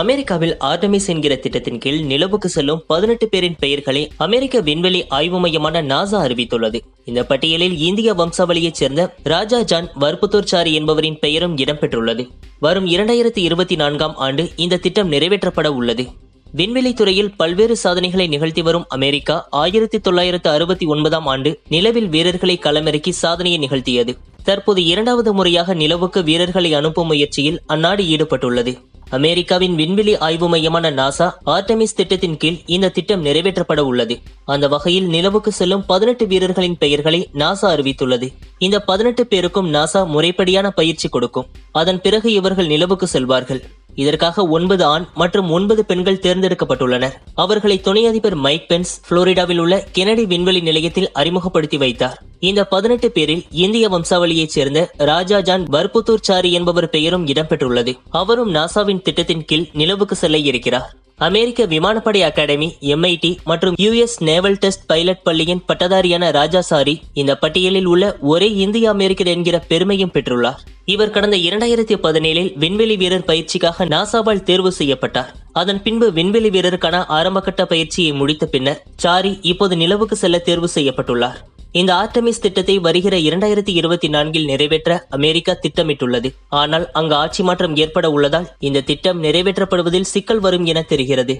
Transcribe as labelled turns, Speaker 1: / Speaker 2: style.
Speaker 1: அமெரிக்காவில் ஆர்டமிஸ் என்கிற திட்டத்தின் கீழ் நிலவுக்கு செல்லும் பதினெட்டு பேரின் பெயர்களை அமெரிக்க விண்வெளி ஆய்வு மையமான நாசா அறிவித்துள்ளது இந்த பட்டியலில் இந்திய வம்சாவளியைச் சேர்ந்த ராஜா ஜான் வற்புத்தூர்சாரி என்பவரின் பெயரும் இடம்பெற்றுள்ளது வரும் இரண்டாயிரத்தி இருபத்தி நான்காம் ஆண்டு இந்த திட்டம் நிறைவேற்றப்பட உள்ளது விண்வெளி துறையில் பல்வேறு சாதனைகளை நிகழ்த்தி வரும் அமெரிக்கா ஆயிரத்தி தொள்ளாயிரத்து அறுபத்தி ஒன்பதாம் ஆண்டு நிலவில் வீரர்களை களமிறக்கி சாதனையை நிகழ்த்தியது தற்போது இரண்டாவது முறையாக நிலவுக்கு வீரர்களை அனுப்பும் முயற்சியில் அந்நாடு ஈடுபட்டுள்ளது அமெரிக்காவின் விண்வெளி ஆய்வு மையமான நாசா ஆர்டமிஸ் திட்டத்தின் கீழ் இந்த திட்டம் நிறைவேற்றப்பட உள்ளது அந்த வகையில் நிலவுக்கு செல்லும் பதினெட்டு வீரர்களின் பெயர்களை நாசா அறிவித்துள்ளது இந்த பதினெட்டு பேருக்கும் நாசா முறைப்படியான பயிற்சி கொடுக்கும் அதன் பிறகு இவர்கள் நிலவுக்கு செல்வார்கள் இதற்காக ஒன்பது ஆண் மற்றும் ஒன்பது பெண்கள் தேர்ந்தெடுக்கப்பட்டுள்ளனர் அவர்களை துணை அதிபர் மைக் பென்ஸ் புளோரிடாவில் உள்ள கெனடி விண்வெளி நிலையத்தில் அறிமுகப்படுத்தி வைத்தார் இந்த பதினெட்டு பேரில் இந்திய வம்சாவளியைச் சேர்ந்த ராஜா ஜான் வர்புத்தூர் சாரி என்பவர் பெயரும் இடம்பெற்றுள்ளது அவரும் நாசாவின் திட்டத்தின் கீழ் நிலவுக்கு செல்ல இருக்கிறார் அமெரிக்க விமானப்படை அகாடமி எம்ஐடி மற்றும் யுஎஸ் நேவல் டெஸ்ட் பைலட் பள்ளியின் பட்டதாரியான ராஜா சாரி இந்த பட்டியலில் உள்ள ஒரே இந்திய அமெரிக்கர் என்கிற பெருமையும் பெற்றுள்ளார் இவர் கடந்த இரண்டாயிரத்தி பதினேழில் விண்வெளி வீரர் பயிற்சிக்காக நாசாவால் தேர்வு செய்யப்பட்டார் அதன் பின்பு விண்வெளி வீரருக்கான ஆரம்பகட்ட பயிற்சியை முடித்த பின்னர் சாரி இப்போது நிலவுக்கு செல்ல தேர்வு செய்யப்பட்டுள்ளார் இந்த ஆர்டமிஸ் திட்டத்தை வருகிற இரண்டாயிரத்தி இருபத்தி நான்கில் நிறைவேற்ற அமெரிக்கா திட்டமிட்டுள்ளது ஆனால் அங்கு ஆட்சி மாற்றம் ஏற்பட உள்ளதால் இந்த திட்டம் நிறைவேற்றப்படுவதில் சிக்கல் வரும் என தெரிகிறது